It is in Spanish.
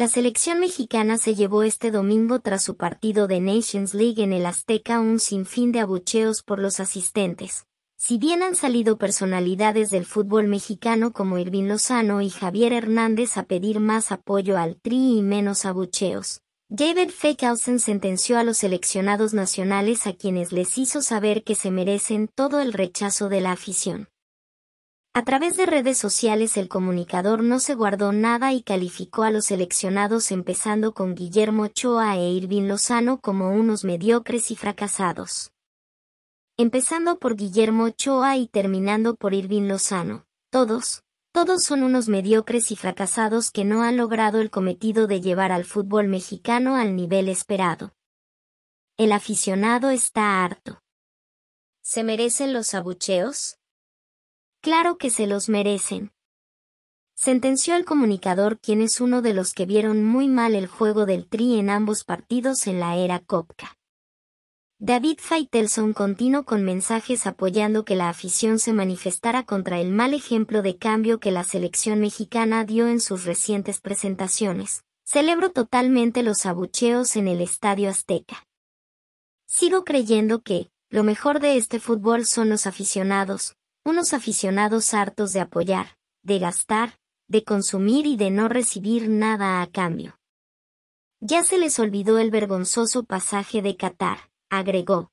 La selección mexicana se llevó este domingo tras su partido de Nations League en el Azteca un sinfín de abucheos por los asistentes. Si bien han salido personalidades del fútbol mexicano como Irvin Lozano y Javier Hernández a pedir más apoyo al Tri y menos abucheos, David Feckhausen sentenció a los seleccionados nacionales a quienes les hizo saber que se merecen todo el rechazo de la afición. A través de redes sociales el comunicador no se guardó nada y calificó a los seleccionados empezando con Guillermo Ochoa e Irvin Lozano como unos mediocres y fracasados. Empezando por Guillermo Ochoa y terminando por Irvin Lozano, todos, todos son unos mediocres y fracasados que no han logrado el cometido de llevar al fútbol mexicano al nivel esperado. El aficionado está harto. ¿Se merecen los abucheos? Claro que se los merecen. Sentenció el comunicador quien es uno de los que vieron muy mal el juego del Tri en ambos partidos en la era Copca. David Faitelson continuó con mensajes apoyando que la afición se manifestara contra el mal ejemplo de cambio que la selección mexicana dio en sus recientes presentaciones. Celebro totalmente los abucheos en el Estadio Azteca. Sigo creyendo que, lo mejor de este fútbol son los aficionados, unos aficionados hartos de apoyar, de gastar, de consumir y de no recibir nada a cambio. Ya se les olvidó el vergonzoso pasaje de Qatar, agregó,